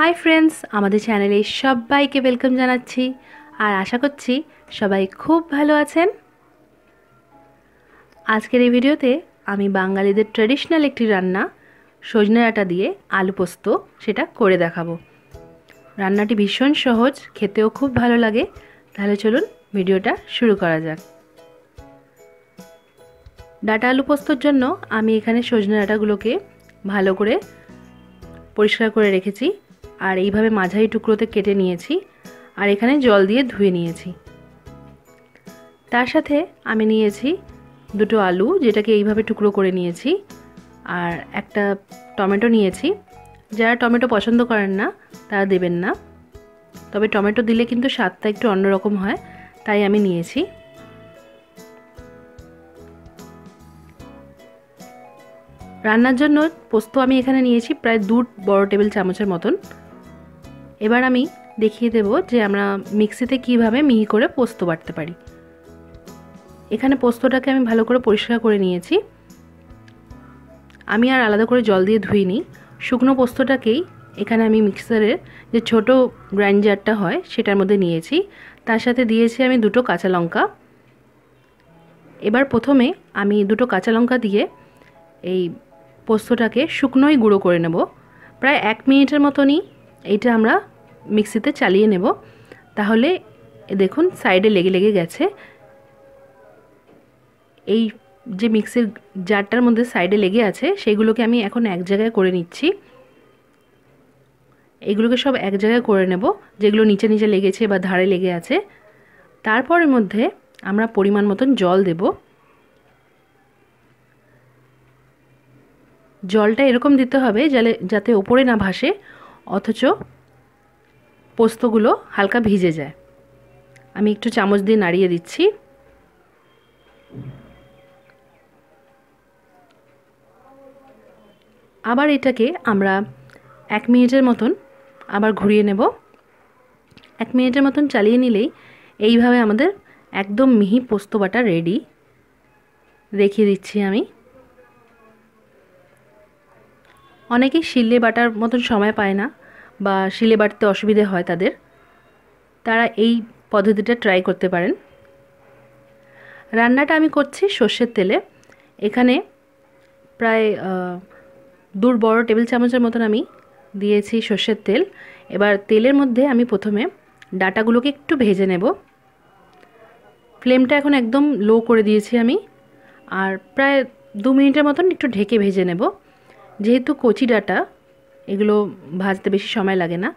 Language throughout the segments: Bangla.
হাই ফ্রেন্ডস আমাদের চ্যানেলে সবাইকে ওয়েলকাম জানাচ্ছি আর আশা করছি সবাই খুব ভালো আছেন আজকের এই ভিডিওতে আমি বাঙালিদের ট্র্যাডিশনাল একটি রান্না সজনে আটা দিয়ে আলু পোস্ত সেটা করে দেখাবো রান্নাটি ভীষণ সহজ খেতেও খুব ভালো লাগে তাহলে চলুন ভিডিওটা শুরু করা যাক ডাটা আলু পোস্তর জন্য আমি এখানে সজনে আটাগুলোকে ভালো করে পরিষ্কার করে রেখেছি আর এইভাবে মাঝারি টুকরোতে কেটে নিয়েছি আর এখানে জল দিয়ে ধুয়ে নিয়েছি তার সাথে আমি নিয়েছি দুটো আলু যেটাকে এইভাবে টুকরো করে নিয়েছি আর একটা টমেটো নিয়েছি যারা টমেটো পছন্দ করেন না তারা দেবেন না তবে টমেটো দিলে কিন্তু স্বাদটা একটু অন্যরকম হয় তাই আমি নিয়েছি রান্নার জন্য পোস্ত আমি এখানে নিয়েছি প্রায় দু বড় টেবিল চামচের মতন এবার আমি দেখিয়ে দেব যে আমরা মিক্সিতে কিভাবে মিহি করে পোস্ত বাটতে পারি এখানে পোস্তটাকে আমি ভালো করে পরিষ্কার করে নিয়েছি আমি আর আলাদা করে জল দিয়ে ধুইনি শুকনো পোস্তটাকেই এখানে আমি মিক্সারের যে ছোট গ্রাইন্ডারটা হয় সেটার মধ্যে নিয়েছি তার সাথে দিয়েছি আমি দুটো কাঁচা লঙ্কা এবার প্রথমে আমি দুটো কাঁচা লঙ্কা দিয়ে এই পোস্তটাকে শুকনোই গুঁড়ো করে নেব প্রায় এক মিনিটের মতনই এইটা আমরা মিক্সিতে চালিয়ে নেব তাহলে দেখুন সাইডে লেগে লেগে গেছে এই যে মিক্সির জারটার মধ্যে সাইডে লেগে আছে সেইগুলোকে আমি এখন এক জায়গায় করে নিচ্ছি এগুলোকে সব এক জায়গায় করে নেব যেগুলো নিচে নিচে লেগেছে বা ধারে লেগে আছে তারপরের মধ্যে আমরা পরিমাণ মতন জল দেব জলটা এরকম দিতে হবে যাতে ওপরে না ভাসে অথচ পোস্তগুলো হালকা ভিজে যায় আমি একটু চামচ দিয়ে নাড়িয়ে দিচ্ছি আবার এটাকে আমরা এক মিনিটের মতন আবার ঘুরিয়ে নেব এক মিনিটের মতন চালিয়ে নিলেই এইভাবে আমাদের একদম মিহি পোস্ত বাটা রেডি দেখিয়ে দিচ্ছি আমি অনেকেই শিললে বাটার মতন সময় পায় না বা শিলে বাটতে অসুবিধে হয় তাদের তারা এই পদ্ধতিটা ট্রাই করতে পারেন রান্নাটা আমি করছি সর্ষের তেলে এখানে প্রায় দূর বড় টেবিল চামচের মতন আমি দিয়েছি সর্ষের তেল এবার তেলের মধ্যে আমি প্রথমে ডাটাগুলোকে একটু ভেজে নেব ফ্লেমটা এখন একদম লো করে দিয়েছি আমি আর প্রায় দু মিনিটের মতন একটু ঢেকে ভেজে নেব যেহেতু কচি ডাটা এগুলো ভাজতে বেশি সময় লাগে না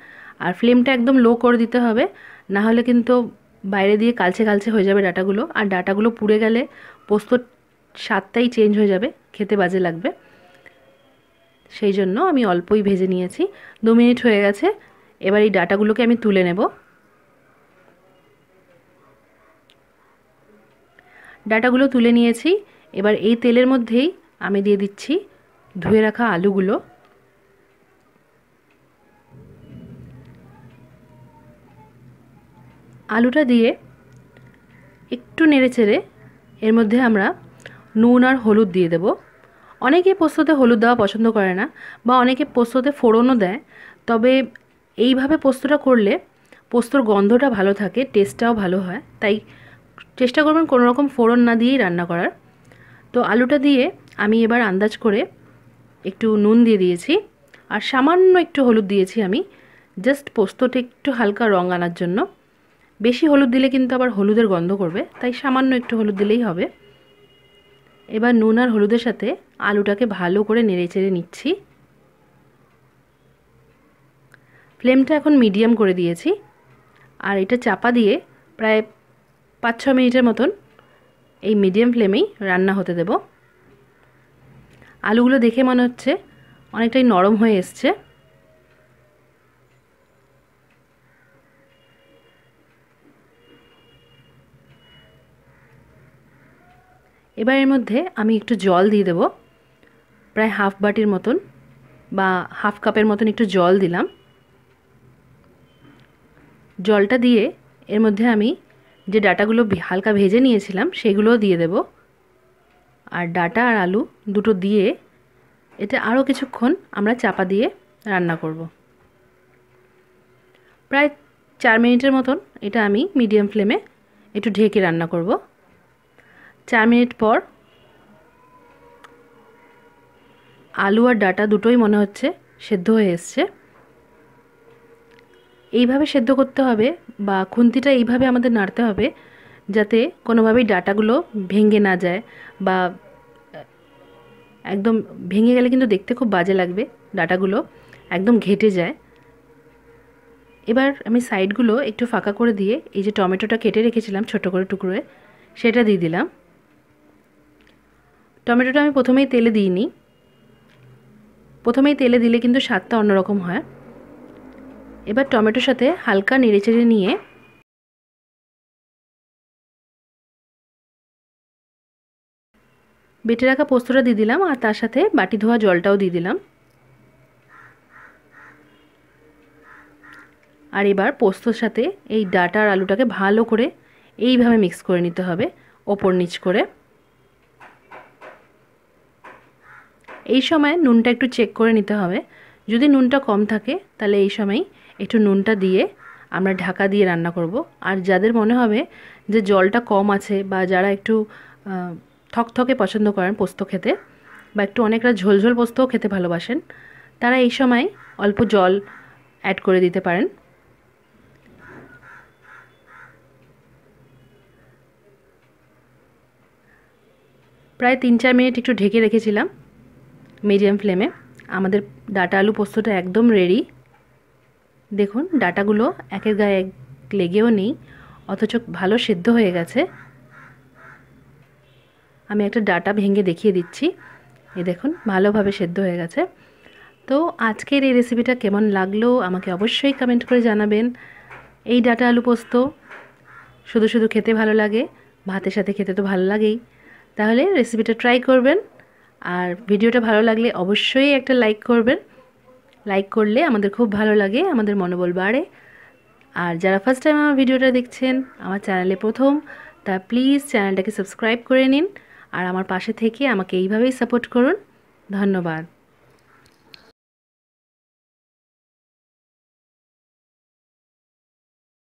আর ফ্লেমটা একদম লো করে দিতে হবে না হলে কিন্তু বাইরে দিয়ে কালছে কালছে হয়ে যাবে ডাটাগুলো আর ডাটাগুলো পুড়ে গেলে পোস্ত স্বাদটাই চেঞ্জ হয়ে যাবে খেতে বাজে লাগবে সেই জন্য আমি অল্পই ভেজে নিয়েছি দু মিনিট হয়ে গেছে এবার এই ডাটাগুলোকে আমি তুলে নেব ডাটাগুলো তুলে নিয়েছি এবার এই তেলের মধ্যেই আমি দিয়ে দিচ্ছি ধুয়ে রাখা আলুগুলো আলুটা দিয়ে একটু নেড়ে চেড়ে এর মধ্যে আমরা নুন আর হলুদ দিয়ে দেব অনেকে পোস্ততে হলুদ দেওয়া পছন্দ করে না বা অনেকে পোস্ততে ফোড়নও দেয় তবে এইভাবে পোস্তটা করলে পোস্তর গন্ধটা ভালো থাকে টেস্টটাও ভালো হয় তাই চেষ্টা করবেন কোনো রকম ফোড়ন না দিয়েই রান্না করার তো আলুটা দিয়ে আমি এবার আন্দাজ করে একটু নুন দিয়ে দিয়েছি আর সামান্য একটু হলুদ দিয়েছি আমি জাস্ট পোস্তটা একটু হালকা রঙ আনার জন্য বেশি হলুদ দিলে কিন্তু আবার হলুদের গন্ধ করবে তাই সামান্য একটু হলুদ দিলেই হবে এবার নুন আর হলুদের সাথে আলুটাকে ভালো করে নেড়ে চেড়ে নিচ্ছি ফ্লেমটা এখন মিডিয়াম করে দিয়েছি আর এটা চাপা দিয়ে প্রায় পাঁচ ছ মিনিটের মতন এই মিডিয়াম ফ্লেমেই রান্না হতে দেব আলুগুলো দেখে মনে হচ্ছে অনেকটাই নরম হয়ে এসছে এবার এর মধ্যে আমি একটু জল দিয়ে দেবো প্রায় হাফ বাটির মতন বা হাফ কাপের মতন একটু জল দিলাম জলটা দিয়ে এর মধ্যে আমি যে ডাটাগুলো হালকা ভেজে নিয়েছিলাম সেগুলোও দিয়ে দেব আর ডাটা আর আলু দুটো দিয়ে এটা আরও কিছুক্ষণ আমরা চাপা দিয়ে রান্না করব প্রায় চার মিনিটের মতন এটা আমি মিডিয়াম ফ্লেমে একটু ঢেকে রান্না করব চার মিনিট পর আলু আর ডাটা দুটোই মনে হচ্ছে সেদ্ধ হয়ে এসছে এইভাবে সেদ্ধ করতে হবে বা খুন্তিটা এইভাবে আমাদের নাড়তে হবে যাতে কোনোভাবেই ডাটাগুলো ভেঙে না যায় বা একদম ভেঙে গেলে কিন্তু দেখতে খুব বাজে লাগবে ডাটাগুলো একদম ঘেটে যায় এবার আমি সাইডগুলো একটু ফাঁকা করে দিয়ে এই যে টমেটোটা কেটে রেখেছিলাম ছোট করে টুকরোয় সেটা দিয়ে দিলাম টমেটোটা আমি প্রথমেই তেলে দিইনি প্রথমেই তেলে দিলে কিন্তু স্বাদটা অন্যরকম হয় এবার টমেটোর সাথে হালকা নেড়েচেড়ে নিয়ে বেটে রাখা পোস্তটা দিয়ে দিলাম আর তার সাথে বাটি ধোয়া জলটাও দিয়ে দিলাম আর এবার পোস্তর সাথে এই ডাটা আর আলুটাকে ভালো করে এইভাবে মিক্স করে নিতে হবে ওপর নিচ করে এই সময় নুনটা একটু চেক করে নিতে হবে যদি নুনটা কম থাকে তাহলে এই সময় একটু নুনটা দিয়ে আমরা ঢাকা দিয়ে রান্না করব আর যাদের মনে হবে যে জলটা কম আছে বা যারা একটু থকথকে পছন্দ করেন পোস্ত খেতে বা একটু অনেকরা ঝোলঝোল পোস্তও খেতে ভালোবাসেন তারা এই সময় অল্প জল অ্যাড করে দিতে পারেন প্রায় তিন চার মিনিট একটু ঢেকে রেখেছিলাম মিডিয়াম ফ্লেমে আমাদের ডাটা আলু পোস্তটা একদম রেডি দেখুন ডাটাগুলো একের গায়ে এক লেগেও নেই অথচ ভালো সিদ্ধ হয়ে গেছে আমি একটা ডাটা ভেঙে দেখিয়ে দিচ্ছি এ দেখুন ভালোভাবে সেদ্ধ হয়ে গেছে তো আজকের এই রেসিপিটা কেমন লাগলো আমাকে অবশ্যই কমেন্ট করে জানাবেন এই ডাটা আলু পোস্ত শুধু শুধু খেতে ভালো লাগে ভাতের সাথে খেতে তো ভালো লাগেই তাহলে রেসিপিটা ট্রাই করবেন আর ভিডিওটা ভালো লাগলে অবশ্যই একটা লাইক করবেন লাইক করলে আমাদের খুব ভালো লাগে আমাদের মনোবল বাড়ে আর যারা ফার্স্ট টাইম আমার ভিডিওটা দেখছেন আমার চ্যানেলে প্রথম তা প্লিজ চ্যানেলটাকে সাবস্ক্রাইব করে নিন আর আমার পাশে থেকে আমাকে এইভাবেই সাপোর্ট করুন ধন্যবাদ